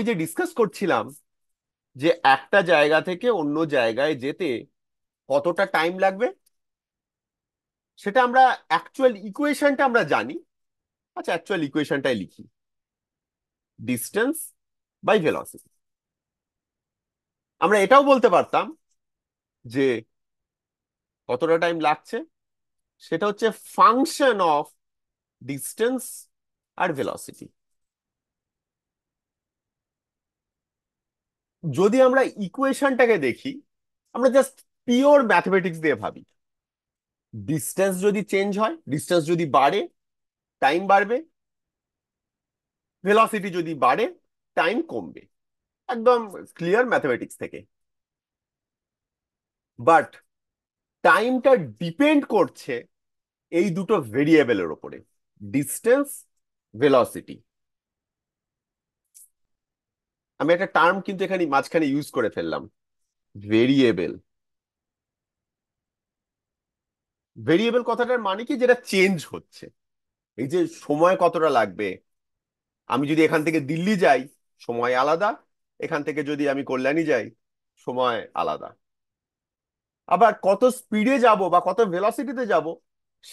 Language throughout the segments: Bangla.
ওই যে ডিসকাস করছিলাম যে একটা জায়গা থেকে অন্য জায়গায় যেতে কতটা টাইম লাগবে সেটা আমরা অ্যাকচুয়াল ইকুয়েশনটা আমরা জানি আচ্ছা অ্যাকচুয়াল ইকুয়েশনটাই লিখি ডিস্টেন্স বাই ভেলসিটি আমরা এটাও বলতে পারতাম যে কতটা টাইম লাগছে সেটা হচ্ছে ফাংশন অফ ডিস্টেন্স আর ভেলসিটি যদি আমরা ইকুয়েশনটাকে দেখি আমরা জাস্ট পিওর ম্যাথমেটিক্স দিয়ে ভাবি ডিস্টেন্স যদি চেঞ্জ হয় ডিস্টেন্স যদি বাড়ে টাইম বাড়বে ভেলোসিটি যদি বাড়ে টাইম কমবে একদম ক্লিয়ার ম্যাথমেটিক্স থেকে বাট টাইমটা ডিপেন্ড করছে এই দুটো ভেরিয়েবলের ওপরে ডিস্টেন্স ভেলোসিটি আমি একটা টার্ম কিন্তু এখানে মাঝখানে ইউজ করে ফেললাম ভেরিয়েবল ভেরিয়েবল কথাটার মানে কি যেটা চেঞ্জ হচ্ছে এই যে সময় কতটা লাগবে আমি যদি এখান থেকে দিল্লি যাই সময় আলাদা এখান থেকে যদি আমি কল্যাণী যাই সময় আলাদা আবার কত স্পিডে যাব বা কত ভেলোসিটিতে যাব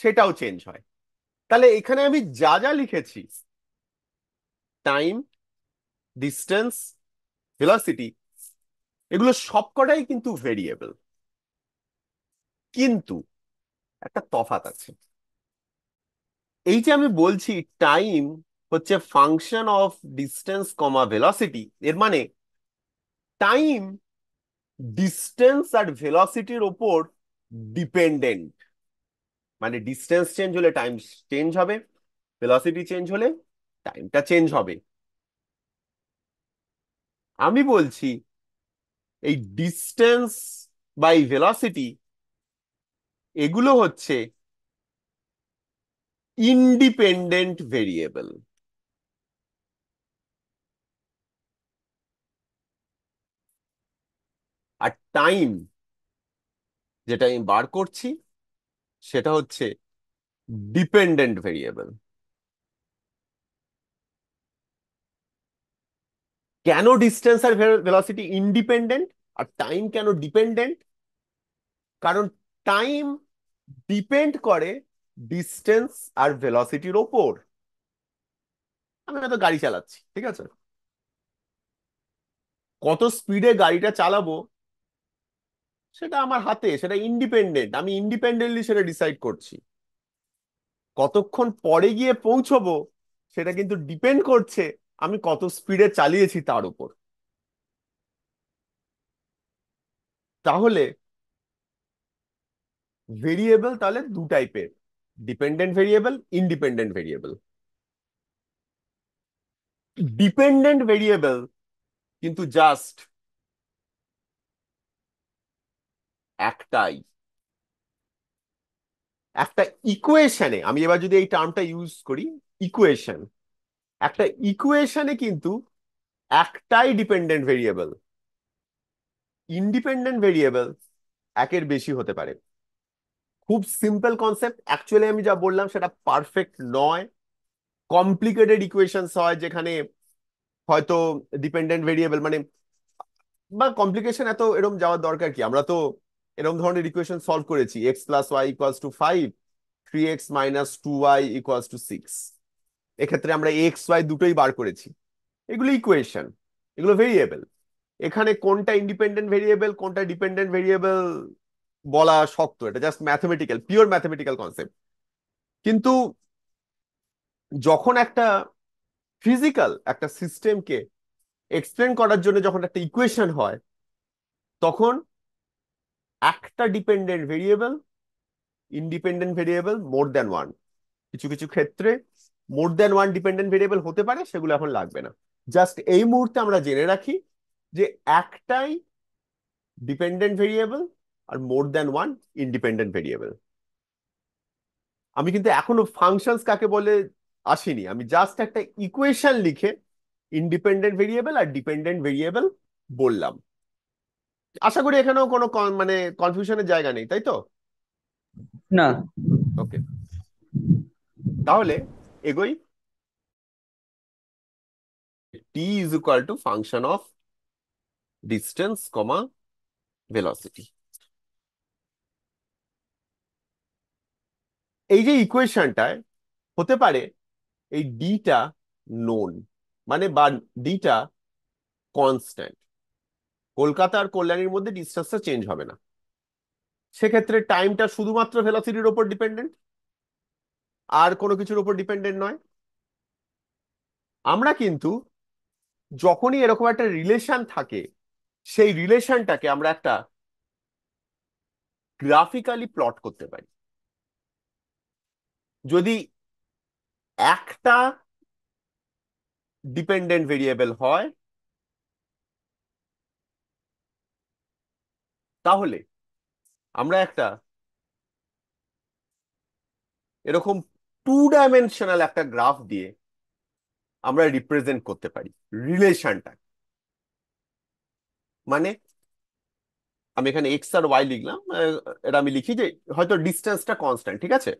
সেটাও চেঞ্জ হয় তাহলে এখানে আমি যা যা লিখেছি টাইম ডিস্টেন্স ভেলাসিটি এগুলো সবকটাই কিন্তু ভেরিয়েবল কিন্তু একটা তফাত আছে এই যে আমি বলছি টাইম হচ্ছে function of distance comma velocity এর মানে টাইম ডিস্টেন্স আর ভেলাসিটির ওপর ডিপেন্ডেন্ট মানে ডিস্টেন্স চেঞ্জ হলে টাইম চেঞ্জ হবে ভেলাসিটি চেঞ্জ হলে টাইমটা চেঞ্জ হবে আমি বলছি এই ডিস্টেন্স বাই ভেলসিটি এগুলো হচ্ছে ইন্ডিপেন্ডেন্ট ভেরিয়েবল আর টাইম যেটা আমি বার করছি সেটা হচ্ছে ডিপেন্ডেন্ট ভেরিয়েবল কেন ডিস্টেন্স আর ভেলোসিটি ইন্ডিপেন্ডেন্ট আর টাইম কেন ডিপেন্ডেন্ট কারণ টাইম ডিপেন্ড করে ডিস্টেন্স আর ভেলোসিটির ওপর আমি হয়তো গাড়ি চালাচ্ছি ঠিক আছে কত স্পিডে গাড়িটা চালাবো সেটা আমার হাতে সেটা ইন্ডিপেন্ডেন্ট আমি ইন্ডিপেন্ডেন্টলি সেটা ডিসাইড করছি কতক্ষণ পরে গিয়ে পৌঁছবো সেটা কিন্তু ডিপেন্ড করছে আমি কত স্পিডে চালিয়েছি তার উপর তাহলে ভেরিয়েবল তাহলে দু টাইপের dependent variable independent variable dependent variable কিন্তু জাস্ট একটাই একটা ইকুয়েশনে আমি এবার যদি এই টার্মটা ইউজ করি ইকুয়েশন একটা ইকুয়েশনে কিন্তু একটাই ডিপেন্ডেন্ট ভেরিয়েবল ইন্ডিপেন্ডেন্ট ভেরিয়েবল একের বেশি হতে পারে খুব সিম্পল কনসেপ্ট অ্যাকচুয়ালি আমি যা বললাম সেটা পারফেক্ট নয় কমপ্লিকেটেড ইকুয়েশনস হয় যেখানে হয়তো ডিপেন্ডেন্ট ভেরিয়েবল মানে বা কমপ্লিকেশন এত এরকম যাওয়ার দরকার কি আমরা তো এরকম ধরনের ইকুয়েশন সলভ করেছি x plus y equals to five three x minus two y equals to six এক্ষেত্রে আমরা এক্স ওয়াই দুটোই বার করেছি এগুলো ইকুয়েশন এগুলো ভেরিয়েবল এখানে কোনটা ইন্ডিপেন্ডেন্ট ভেরিয়েবল কোনটা ডিপেন্ডেন্ট ভেরিয়েবল বলা শক্ত এটা just mathematical pure mathematical concept কিন্তু যখন একটা ফিজিক্যাল একটা সিস্টেমকে এক্সপ্লেন করার জন্য যখন একটা ইকুয়েশন হয় তখন একটা dependent variable independent variable more than one কিছু কিছু ক্ষেত্রে more than one dependent variable হতে পারে সেগুলো এখন লাগবে না জাস্ট এই মুহূর্তে আমরা জেনে রাখি যে একটাই ডিপেন্ডেন্ট ভেরিয়েবল আর more than one independent variable আমি কিন্তু এখনো ফাংশনস কাকে বলে আসিনি আমি জাস্ট একটা ইকুয়েশন লিখে ইন্ডিপেন্ডেন্ট ভেরিয়েবল আর ডিপেন্ডেন্ট ভেরিয়েবল বললাম আশা করি এখানেও কোনো মানে কনফিউশনের জায়গা নেই তাই তো না ওকে তাহলে এগোই T is equal to function of distance comma velocity এই যে ইকুয়েশনটায় হতে পারে এই ডিটা নোন মানে বা ডিটা কনস্ট্যান্ট কলকাতা আর কল্যাণীর মধ্যে ডিস্টেন্সটা চেঞ্জ হবে না সেক্ষেত্রে টাইমটা শুধুমাত্র ভেলোসিটির ওপর ডিপেন্ডেন্ট আর কোনো কিছুর উপর ডিপেন্ডেন্ট নয় আমরা কিন্তু যখনই এরকম একটা রিলেশন থাকে সেই রিলেশনটাকে আমরা একটা গ্রাফিক্যালি প্লট করতে পারি যদি একটা ডিপেন্ডেন্ট ভেরিয়েবল হয় তাহলে আমরা একটা এরকম টু ডাইমেনশনাল একটা গ্রাফ দিয়ে আমরা রিপ্রেজেন্ট করতে পারি রিলেশনটা মানে আমি এখানে এক্স আর ওয়াই লিখলাম এটা আমি লিখি যে হয়তো ডিস্টেন্সটা কনস্ট্যান্ট ঠিক আছে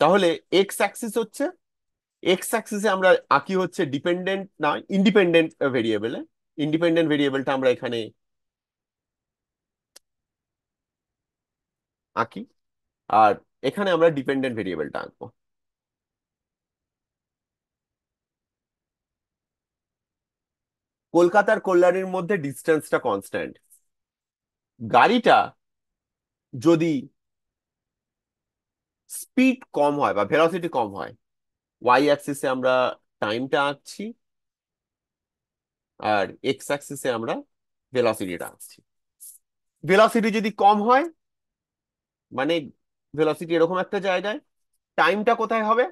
তাহলে এক্স অ্যাক্সিস হচ্ছে এক্স অ্যাক্সিসে আমরা আঁকি হচ্ছে ডিপেন্ডেন্ট না ইন্ডিপেন্ডেন্ট ভেরিয়েবেলে ইন্ডিপেন্ডেন্ট ভেরিয়েবলটা আমরা এখানে আঁকি আর এখানে আমরা ডিপেন্ডেন্ট ভেরিয়েবলটা আঁকবো কলকাতার কল্যাণীর মধ্যে ডিস্টেন্সটা কনস্ট্যান্ট গাড়িটা যদি স্পিড কম হয় বা ভেলোসিটি কম হয় ওয়াই অ্যাক্সিসে আমরা টাইমটা আঁকছি আর এক্স অ্যাক্সিসে আমরা ভেলোসিটিটা আঁকছি ভেলোসিটি যদি কম হয় মানে ভেলোসিটি এরকম একটা জায়গায় টাইমটা কোথায় হবে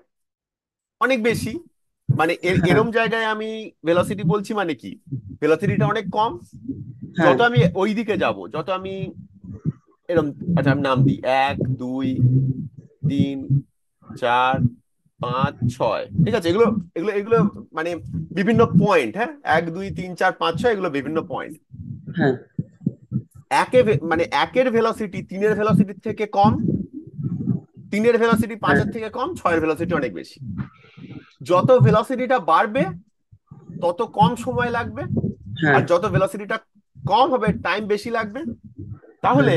অনেক বেশি মানে হ্যাঁ। এরম জায়গায় আমি ভেলোসিটি বলছি মানে কি ভেলোসিটিটা অনেক কম হ্যাঁ। যত আমি ওই দিকে যাব যত আমি এরকম আচ্ছা আমি নাম দিই এক দুই তিন চার পাঁচ ছয় ঠিক আছে এগুলো এগুলো এগুলো মানে বিভিন্ন পয়েন্ট হ্যাঁ এক দুই তিন চার পাঁচ ছয় এগুলো বিভিন্ন পয়েন্ট হ্যাঁ। একে মানে একের ভেলোসিটি তিনের ভেলোসিটির থেকে কম তিনের ভেলোসিটি পাঁচের হ্যাঁ। থেকে কম ছয়ের ভেলোসিটি অনেক বেশি যত ভেলোসিটিটা বাড়বে তত কম সময় লাগবে হ্যাঁ। আর যত ভেলোসিটিটা কম হবে টাইম বেশি লাগবে তাহলে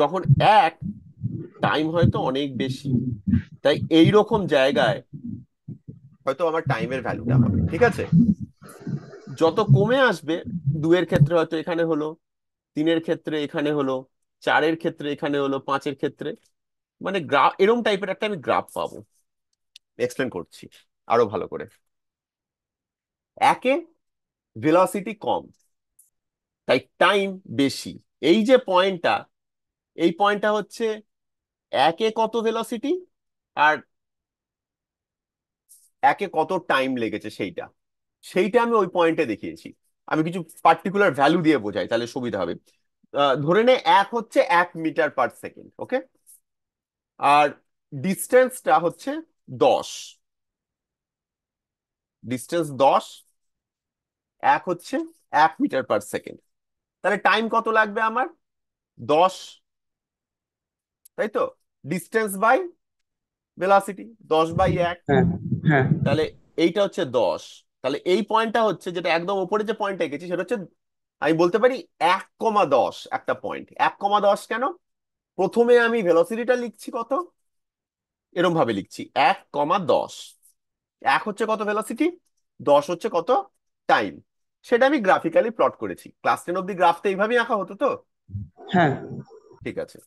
যখন এক টাইম হয়তো অনেক বেশি তাই এই রকম জায়গায় হয়তো আমার টাইমের ভ্যালুটা হবে ঠিক আছে যত কমে আসবে দুয়ের ক্ষেত্রে হয়তো এখানে হলো তিনের ক্ষেত্রে এখানে হলো চারের ক্ষেত্রে এখানে হলো পাঁচের ক্ষেত্রে মানে গ্রাফ এরম টাইপের একটা আমি গ্রাফ পাবো এক্সপ্লেন করছি আরো ভালো করে একে ভেলসিটি কম তাই টাইম বেশি এই যে পয়েন্টটা এই পয়েন্টটা হচ্ছে একে কত ভেলসিটি আর একে কত টাইম লেগেছে সেইটা সেইটা আমি ওই পয়েন্টে দেখিয়েছি আমি কিছু পার্টিকুলার ভ্যালু দিয়ে বোঝাই তাহলে সুবিধা হবে ধরে নে এক হচ্ছে এক মিটার পার সেকেন্ড ওকে আর ডিস্টেন্সটা হচ্ছে দশ ডিস্টেন্স দশ এক হচ্ছে এক মিটার পার সেকেন্ড তাহলে টাইম কত লাগবে আমার দশ তাই তো ডিস্টেন্স বাই ভেলাসিটি দশ বাই এক হ্যাঁ, হ্যাঁ। তাহলে এইটা হচ্ছে দশ তাহলে এই পয়েন্টটা হচ্ছে যেটা একদম ওপরে যে পয়েন্ট এঁকেছি সেটা হচ্ছে আমি বলতে পারি এক কমা দশ একটা পয়েন্ট এক কমা দশ কেন প্রথমে আমি ভেলোসিটিটা লিখছি কত এরম ভাবে লিখছি এক কমা দশ এক হচ্ছে কত ভেলোসিটি দশ হচ্ছে কত টাইম সেটা আমি গ্রাফিক্যালি প্লট করেছি ক্লাস টেন অব্দি গ্রাফ তো এইভাবেই আঁকা হতো তো হ্যাঁ ঠিক আছে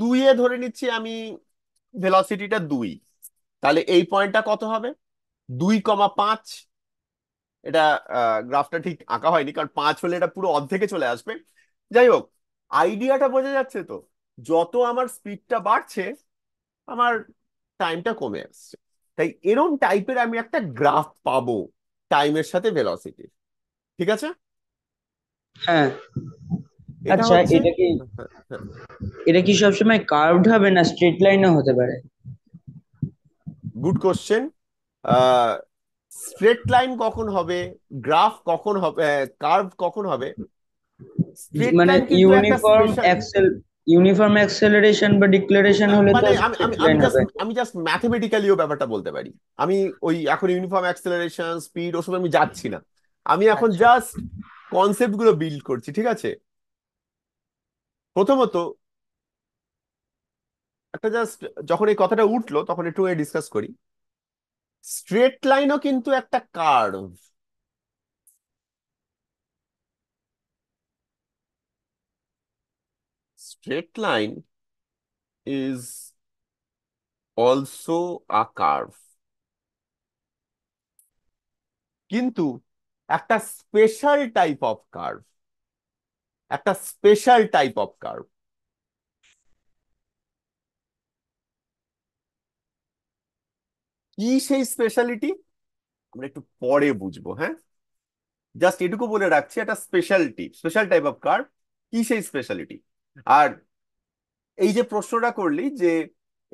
দুইয়ে ধরে নিচ্ছি আমি ভেলোসিটিটা দুই তাহলে এই পয়েন্টটা কত হবে দুই কমা পাঁচ এটা গ্রাফটা ঠিক আঁকা হয়নি কারণ পাঁচ হলে এটা পুরো অর্ধেকে চলে আসবে যাই হোক আইডিয়াটা বোঝা যাচ্ছে তো যত আমার স্পিডটা বাড়ছে আমার টাইমটা কমে আসছে তাই এরম টাইপের আমি একটা গ্রাফ পাবো টাইমের সাথে ভেলোসিটির ঠিক আছে হ্যাঁ আচ্ছা এটা কি হ্যাঁ, হ্যাঁ। এটা কি সবসময় কার্ভড হবে না স্ট্রেট লাইনও হতে পারে গুড কোশ্চেন স্ট্রেট লাইন কখন হবে গ্রাফ কখন হবে কার্ভ কখন হবে মানে ইউনিফর্ম অ্যাক্সেল ইউনিফর্ম অ্যাক্সেলারেশন বা ডিক্লারেশন হলে তো মানে আমি আমি আমি জাস্ট ম্যাথমেটিক্যালিও ব্যাপারটা বলতে পারি আমি ওই এখন ইউনিফর্ম অ্যাক্সেলারেশন স্পিড ওসব আমি যাচ্ছি না আমি এখন জাস্ট আচ্ছা। কনসেপ্ট গুলো বিল্ড করছি ঠিক আছে প্রথমত একটা জাস্ট যখন এই কথাটা উঠলো তখন একটু ডিসকাস করি স্ট্রেট লাইনও কিন্তু একটা curve straight line is also a curve কিন্তু একটা স্পেশাল টাইপ অফ কার্ভ একটা স্পেশাল টাইপ অফ কার্ভ কি সেই স্পেশালিটি আমরা একটু পরে বুঝবো হ্যাঁ জাস্ট এটুকু বলে রাখছি একটা speciality special type of car কি সেই স্পেশালিটি আর এই যে প্রশ্নটা করলি যে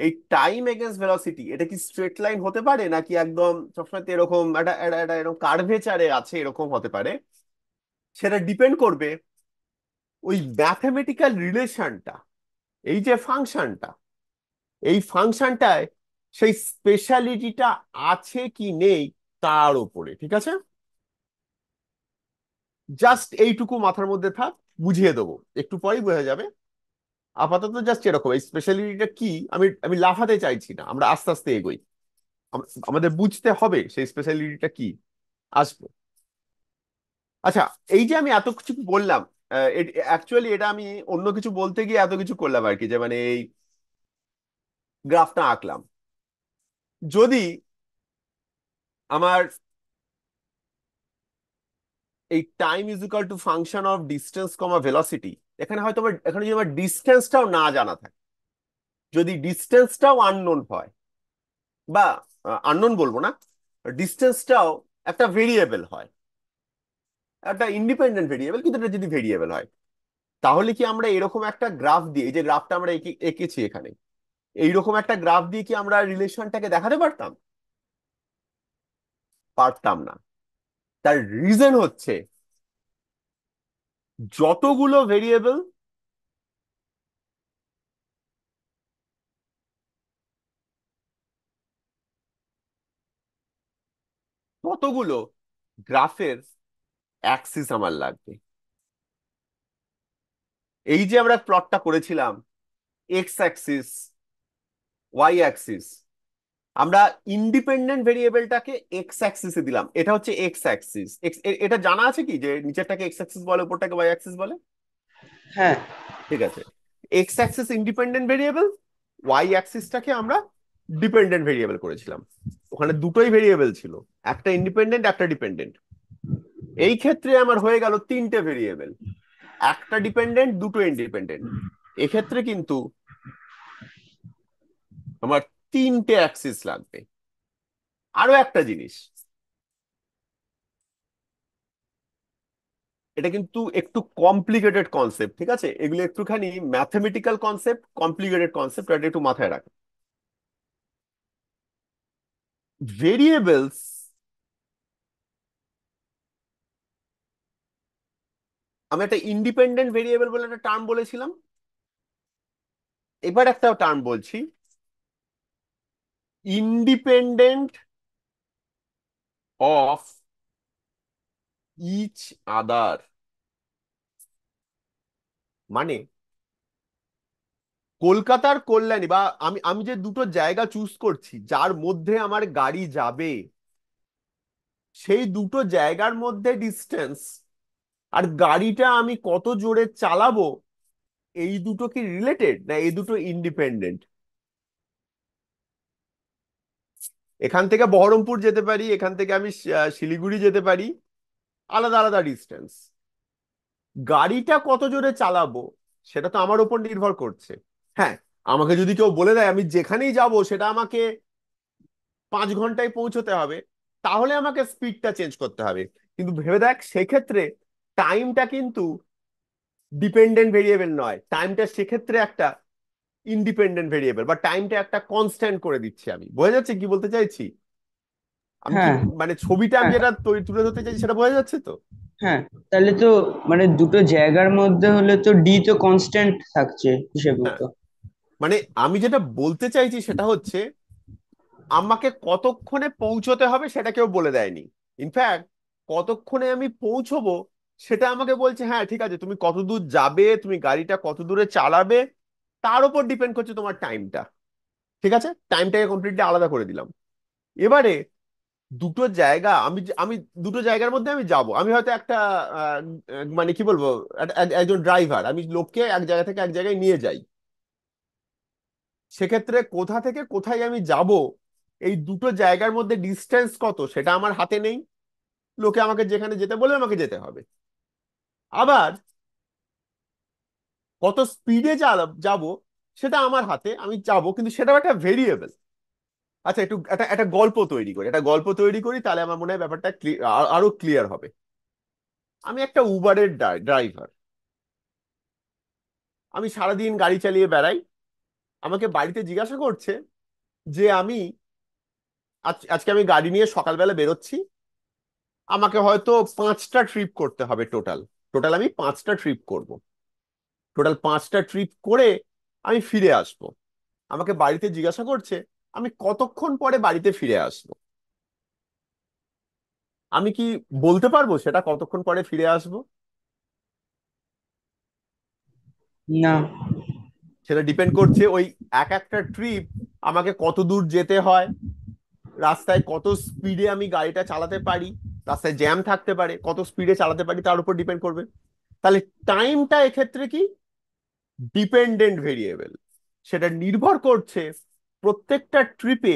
এই টাইম এগেন্স ভেলোসিটি এটা কি স্ট্রেট লাইন হতে পারে নাকি একদম সবসময় এরকম একটা একটা এরকম কার্ভেচারে আছে এরকম হতে পারে সেটা ডিপেন্ড করবে ওই ম্যাথামেটিক্যাল রিলেশনটা এই যে ফাংশনটা এই ফাংশনটায় সেই স্পেশালিটিটা আছে কি নেই তার ওপরে ঠিক আছে জাস্ট এইটুকু মাথার মধ্যে থাক বুঝিয়ে দেবো একটু পরেই বোঝা যাবে আপাতত জাস্ট এরকম এই স্পেশালিটিটা কি আমি আমি লাফাতে চাইছি না আমরা আস্তে আস্তে এগোই আমাদের বুঝতে হবে সেই স্পেশালিটিটা কি আসবে আচ্ছা এই যে আমি এত কিছু বললাম অ্যাকচুয়ালি এটা আমি অন্য কিছু বলতে গিয়ে এত কিছু করলাম আর কি যে মানে এই গ্রাফটা আঁকলাম যদি আমার এই time is equal to function of distance comma velocity এখানে হয়তো আমার এখানে যদি আমার ডিস্টেন্সটাও না জানা থাকে যদি ডিস্টেন্সটাও আননোন হয় বা আননোন বলবো না ডিস্টেন্সটাও একটা ভেরিয়েবল হয় একটা ইন্ডিপেন্ডেন্ট ভেরিয়েবল কিন্তু এটা যদি ভেরিয়েবল হয় তাহলে কি আমরা এরকম একটা গ্রাফ দিয়ে এই যে গ্রাফটা আমরা এঁকেছি এখানে এইরকম একটা গ্রাফ দিয়ে কি আমরা রিলেশনটাকে দেখাতে পারতাম পারতাম না তার রিজন হচ্ছে যতগুলো ভেরিয়েবল ততগুলো গ্রাফের অ্যাক্সিস আমার লাগবে এই যে আমরা প্লটটা করেছিলাম এক্স অ্যাক্সিস ওয়াই অ্যাক্সিস আমরা ইন্ডিপেন্ডেন্ট ভেরিয়েবলটাকে এক্স অ্যাক্সিস দিলাম এটা হচ্ছে এক্স অ্যাক্সিস এটা জানা আছে কি যে নিচেরটাকে এক্স অ্যাক্সিস বলে উপরটাকে ওয়াই অ্যাক্সিস বলে হ্যাঁ ঠিক আছে x axis independent variable y অ্যাক্সিসটাকে আমরা ডিপেন্ডেন্ট ভেরিয়েবল করেছিলাম ওখানে দুটোই ভেরিয়েবল ছিল একটা ইন্ডিপেন্ডেন্ট একটা ডিপেন্ডেন্ট এই ক্ষেত্রে আমার হয়ে গেল তিনটে ভেরিয়েবল একটা ডিপেন্ডেন্ট দুটো ইন্ডিপেন্ডেন্ট এক্ষেত্রে কিন্তু আমার তিনটে অ্যাক্সিস লাগবে আরো একটা জিনিস এটা কিন্তু একটু কমপ্লিকেটেড কনসেপ্ট ঠিক আছে এগুলো একটুখানি ম্যাথমেটিক্যাল কনসেপ্ট কমপ্লিকেটেড কনসেপ্ট এটা একটু মাথায় রাখে ভেরিয়েবলস আমি একটা ইন্ডিপেন্ডেন্ট ভেরিয়েবল বলে একটা টার্ম বলেছিলাম এবার একটা টার্ম বলছি independent of each other মানে কলকাতার কল্যাণী বা আমি আমি যে দুটো জায়গা চুজ করছি যার মধ্যে আমার গাড়ি যাবে সেই দুটো জায়গার মধ্যে ডিস্টেন্স আর গাড়িটা আমি কত জোরে চালাবো এই দুটো কি রিলেটেড না এই দুটো ইন্ডিপেন্ডেন্ট এখান থেকে বহরমপুর যেতে পারি এখান থেকে আমি শিলিগুড়ি যেতে পারি আলাদা আলাদা ডিস্টেন্স গাড়িটা কত জোরে চালাবো সেটা তো আমার ওপর নির্ভর করছে হ্যাঁ আমাকে যদি কেউ বলে দেয় আমি যেখানেই যাব সেটা আমাকে পাঁচ ঘন্টায় পৌঁছতে হবে তাহলে আমাকে স্পিডটা চেঞ্জ করতে হবে কিন্তু ভেবে দেখ সেক্ষেত্রে টাইমটা কিন্তু ডিপেন্ডেন্ট ভেরিয়েবল নয় টাইমটা সেক্ষেত্রে একটা ইন্ডিপেন্ডেন্ট ভেরিয়েবল বা টাইমটা একটা কনস্ট্যান্ট করে দিচ্ছি আমি বোঝা যাচ্ছে কি বলতে চাইছি আমি কি- হ্যাঁ। মানে ছবিটা আমি হ্যাঁ। যেটা তৈরি তুলে ধরতে চাইছি সেটা বোঝা যাচ্ছে তো হ্যাঁ তাহলে তো মানে দুটো জায়গার মধ্যে হলে তো ডি তো কনস্ট্যান্ট থাকছে হিসেব মতো হ্যাঁ, মানে আমি যেটা বলতে চাইছি সেটা হচ্ছে আমাকে কতক্ষণে পৌঁছতে হবে সেটা কেউ বলে দেয়নি ইনফ্যাক্ট কতক্ষণে আমি পৌঁছবো সেটা আমাকে বলছে হ্যাঁ ঠিক আছে তুমি কত দূর যাবে তুমি গাড়িটা কত দূরে চালাবে তার উপর ডিপেন্ড করছে তোমার টাইমটা ঠিক আছে টাইমটাকে কমপ্লিটলি আলাদা করে দিলাম এবারে দুটো জায়গা আমি আমি দুটো জায়গার মধ্যে আমি যাব আমি হয়তো একটা মানে কি বলবো একজন ড্রাইভার আমি লোককে এক জায়গা থেকে এক জায়গায় নিয়ে যাই সেক্ষেত্রে কোথা থেকে কোথায় আমি যাব এই দুটো জায়গার মধ্যে ডিস্টেন্স কত সেটা আমার হাতে নেই লোকে আমাকে যেখানে যেতে বলে আমাকে যেতে হবে আবার কত স্পিডে যাব সেটা আমার হাতে আমি যাব কিন্তু সেটাও একটা ভেরিয়েবল আচ্ছা একটু একটা একটা গল্প তৈরি করি একটা গল্প তৈরি করি তাহলে আমার মনে হয় ব্যাপারটা আরো ক্লিয়ার হবে আমি একটা উবারের ড্রাইভার আমি সারাদিন গাড়ি চালিয়ে বেড়াই আমাকে বাড়িতে জিজ্ঞাসা করছে যে আমি আজকে আমি গাড়ি নিয়ে সকালবেলা বেরোচ্ছি আমাকে হয়তো পাঁচটা ট্রিপ করতে হবে টোটাল টোটাল আমি পাঁচটা ট্রিপ করবো টোটাল পাঁচটা ট্রিপ করে আমি ফিরে আসব আমাকে বাড়িতে জিজ্ঞাসা করছে আমি কতক্ষণ পরে বাড়িতে ফিরে আসব আমি কি বলতে পারবো সেটা কতক্ষণ পরে ফিরে আসব না সেটা ডিপেন্ড করছে ওই এক একটা ট্রিপ আমাকে কত দূর যেতে হয় রাস্তায় কত স্পিডে আমি গাড়িটা চালাতে পারি রাস্তায় জ্যাম থাকতে পারে কত স্পিডে চালাতে পারি তার উপর ডিপেন্ড করবে তাহলে টাইমটা এক্ষেত্রে কি ডিপেন্ডেন্ট ভেরিয়েবল সেটা নির্ভর করছে প্রত্যেকটা ট্রিপে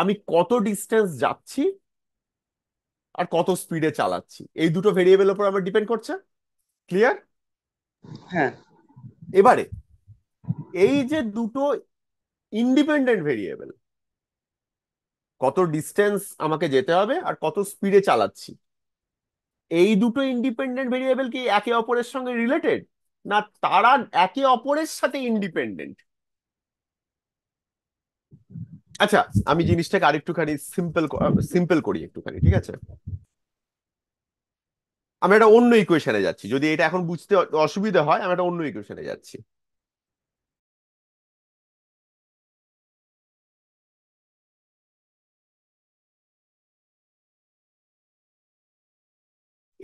আমি কত ডিস্টেন্স যাচ্ছি আর কত স্পিডে চালাচ্ছি এই দুটো ভেরিয়েবেল উপর আমার ডিপেন্ড করছে ক্লিয়ার হ্যাঁ এবারে এই যে দুটো ইন্ডিপেন্ডেন্ট ভেরিয়েবল কত ডিস্টেন্স আমাকে যেতে হবে আর কত স্পিডে চালাচ্ছি এই দুটো ইন্ডিপেন্ডেন্ট ভেরিয়েবল কি একে অপরের সঙ্গে রিলেটেড না তারা একে অপরের সাথে ইন্ডিপেন্ডেন্ট আচ্ছা আমি জিনিসটাকে আরেকটুখানি সিম্পল সিম্পল করি একটুখানি ঠিক আছে আমি একটা অন্য ইকুয়েশনে যাচ্ছি যদি এটা এখন বুঝতে অসুবিধা হয় আমি একটা অন্য ইকুয়েশনে যাচ্ছি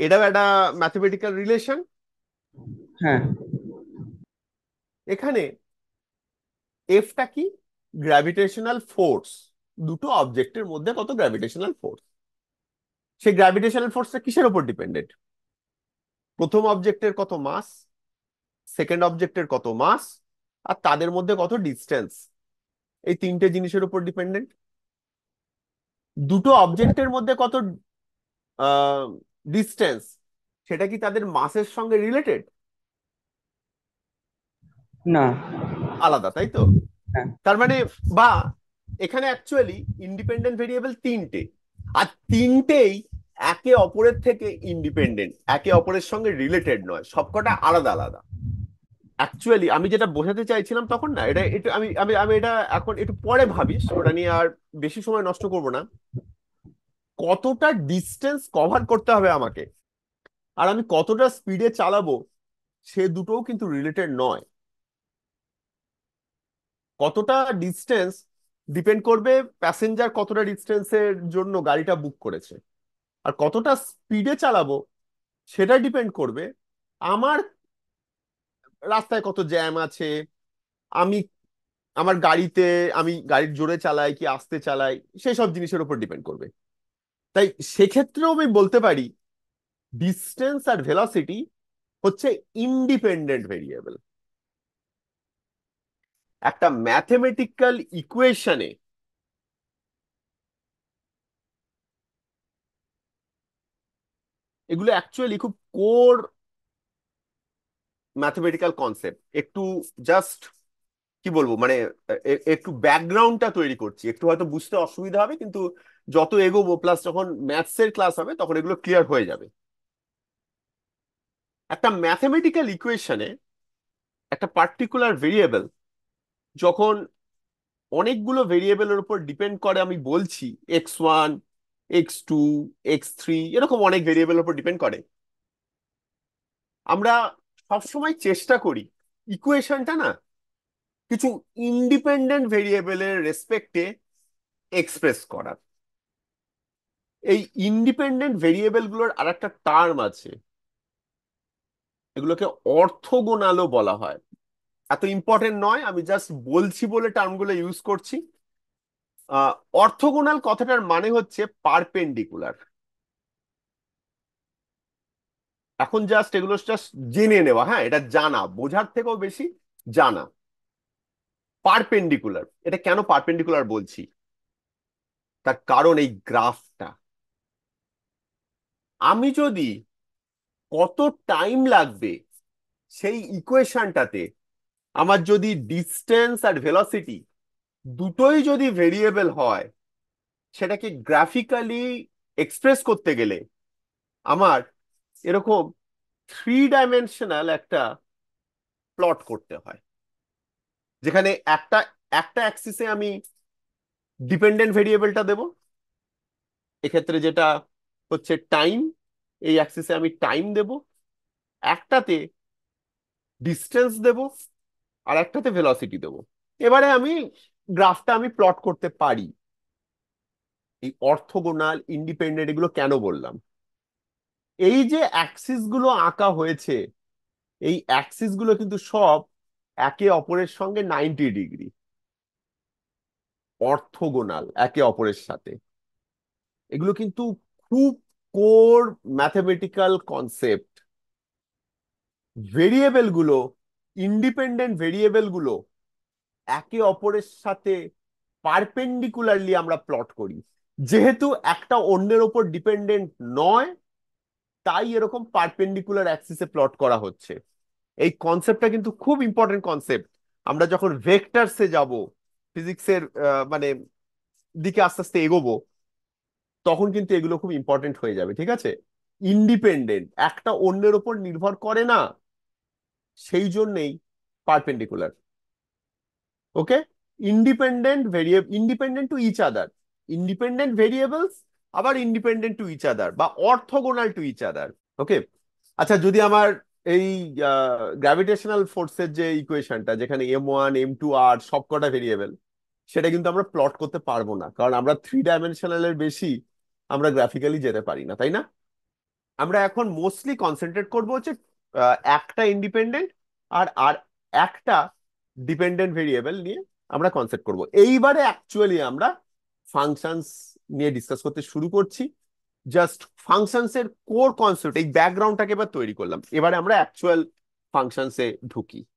এটাও একটা ম্যাথমেটিক্যাল রিলেশন হ্যাঁ এখানে এফটা কি গ্র্যাভিটেশনাল ফোর্স দুটো অবজেক্টের মধ্যে কত গ্র্যাভিটেশনাল ফোর্স সেই গ্র্যাভিটেশনাল ফোর্সটা কিসের উপর ডিপেন্ডেন্ট প্রথম অবজেক্টের কত মাস সেকেন্ড অবজেক্টের কত মাস আর তাদের মধ্যে কত ডিস্টেন্স এই তিনটে জিনিসের উপর ডিপেন্ডেন্ট দুটো অবজেক্টের মধ্যে কত ডিস্টেন্স সেটা কি তাদের মাসের সঙ্গে রিলেটেড না আলাদা তাই তো হ্যাঁ। তার মানে বা এখানে অ্যাকচুয়ালি ইন্ডিপেন্ডেন্ট ভেরিয়েবল তিনটে আর তিনটেই একে অপরের থেকে ইন্ডিপেন্ডেন্ট একে অপরের সঙ্গে রিলেটেড নয় সবকটা আলাদা আলাদা অ্যাকচুয়ালি আমি যেটা বোঝাতে চাইছিলাম তখন না এটা একটু আমি আমি আমি এটা এখন একটু পরে ভাবিস ওটা নিয়ে আর বেশি সময় নষ্ট করব না কতটা ডিস্টেন্স কভার করতে হবে আমাকে আর আমি কতটা স্পিডে চালাবো সে দুটোও কিন্তু রিলেটেড নয় কতটা ডিস্টেন্স ডিপেন্ড করবে প্যাসেঞ্জার কতটা ডিস্টেন্সের জন্য গাড়িটা বুক করেছে আর কতটা স্পিডে চালাবো সেটা ডিপেন্ড করবে আমার রাস্তায় কত জ্যাম আছে আমি আমার গাড়িতে আমি গাড়ির জোরে চালাই কি আস্তে চালাই সেই সব জিনিসের উপর ডিপেন্ড করবে তাই সেক্ষেত্রেও আমি বলতে পারি ডিস্টেন্স আর ভেলাসিটি হচ্ছে ইন্ডিপেন্ডেন্ট ভেরিয়েবল একটা ম্যাথমেটিক্যাল ইকুয়েশনে এগুলো অ্যাকচুয়ালি খুব কোর ম্যাথমেটিক্যাল কনসেপ্ট একটু জাস্ট কি বলবো মানে একটু ব্যাকগ্রাউন্ডটা তৈরি করছি একটু হয়তো বুঝতে অসুবিধা হবে কিন্তু যত এগোবো প্লাস যখন ম্যাথসের ক্লাস হবে তখন এগুলো ক্লিয়ার হয়ে যাবে একটা ম্যাথমেটিক্যাল ইকুয়েশনে একটা পার্টিকুলার ভেরিয়েবল যখন অনেকগুলো ভেরিয়েবলের উপর ডিপেন্ড করে আমি বলছি x one x two x three এরকম অনেক ভেরিয়েবলের উপর ডিপেন্ড করে আমরা সবসময় চেষ্টা করি ইকুয়েশনটা না কিছু ইন্ডিপেন্ডেন্ট ভেরিয়েবলের রেসপেক্টে এক্সপ্রেস করার এই ইন্ডিপেন্ডেন্ট ভেরিয়েবলগুলোর আর একটা টার্ম আছে এগুলোকে অর্থগোনালও বলা হয় এত ইম্পর্টেন্ট নয় আমি জাস্ট বলছি বলে টার্মগুলো ইউজ করছি অর্থগোনাল কথাটার মানে হচ্ছে পারপেন্ডিকুলার এখন জাস্ট এগুলো জাস্ট জেনে নেওয়া হ্যাঁ এটা জানা বোঝার থেকেও বেশি জানা পারপেন্ডিকুলার এটা কেন পারপেন্ডিকুলার বলছি তার কারণ এই গ্রাফটা আমি যদি কত টাইম লাগবে সেই ইকুয়েশনটাতে আমার যদি ডিস্টেন্স আর ভেলোসিটি দুটোই যদি ভেরিয়েবল হয় সেটাকে গ্রাফিক্যালি এক্সপ্রেস করতে গেলে আমার এরকম থ্রি ডাইমেনশনাল একটা প্লট করতে হয় যেখানে একটা একটা অ্যাক্সিসে আমি ডিপেন্ডেন্ট ভেরিয়েবলটা দেব এক্ষেত্রে যেটা হচ্ছে টাইম এই অ্যাক্সিসে আমি টাইম দেব একটাতে ডিস্টেন্স দেব আর একটাতে ভেলোসিটি দেবো এবারে আমি গ্রাফটা আমি প্লট করতে পারি এই অর্থগোনাল ইন্ডিপেন্ডেন্ট এগুলো কেন বললাম এই যে অ্যাক্সিস গুলো আঁকা হয়েছে এই অ্যাক্সিস গুলো কিন্তু সব একে অপরের সঙ্গে নাইনটি ডিগ্রি অর্থগোনাল একে অপরের সাথে এগুলো কিন্তু খুব কোর ম্যাথমেটিক্যাল কনসেপ্ট ভেরিয়েবেল গুলো ইন্ডিপেন্ডেন্ট ভেরিয়েবলগুলো একে অপরের সাথে পারপেন্ডিকুলারলি আমরা প্লট করি যেহেতু একটা অন্যের ওপর ডিপেন্ডেন্ট নয় তাই এরকম পারপেন্ডিকুলার অ্যাক্সিসে প্লট করা হচ্ছে এই কনসেপ্টটা কিন্তু খুব ইম্পর্টেন্ট কনসেপ্ট আমরা যখন ভেক্টারসে যাব ফিজিক্সের মানে দিকে আস্তে আস্তে এগোবো তখন কিন্তু এগুলো খুব ইম্পর্টেন্ট হয়ে যাবে ঠিক আছে ইন্ডিপেন্ডেন্ট একটা অন্যের ওপর নির্ভর করে না সেই জন্যেই perpendicular okay independent variable independent to each other independent variables আবার ইন্ডিপেন্ডেন্ট টু ইচ আদার বা orthogonal to each other okay আচ্ছা যদি আমার এই গ্র্যাভিটেশনাল ফোর্সের যে ইকুয়েশনটা যেখানে এম ওয়ান এম টু আর সবকটা ভেরিয়েবল সেটা কিন্তু আমরা প্লট করতে পারবো না কারণ আমরা থ্রি ডাইমেনশনালের বেশি আমরা গ্রাফিক্যালি যেতে পারি না তাই না আমরা এখন মোস্টলি কনসেন্ট্রেট করবো হচ্ছে একটা ইন্ডিপেন্ডেন্ট আর আর একটা ডিপেন্ডেন্ট ভেরিয়েবল নিয়ে আমরা কনসেপ্ট করব এইবারে অ্যাকচুয়ালি আমরা ফাংশনস নিয়ে ডিসকাস করতে শুরু করছি জাস্ট ফাংশনসের কোর কনসেপ্ট এই ব্যাকগ্রাউন্ডটাকে এবার তৈরি করলাম এবারে আমরা অ্যাকচুয়াল ফাংশনসে ঢুকি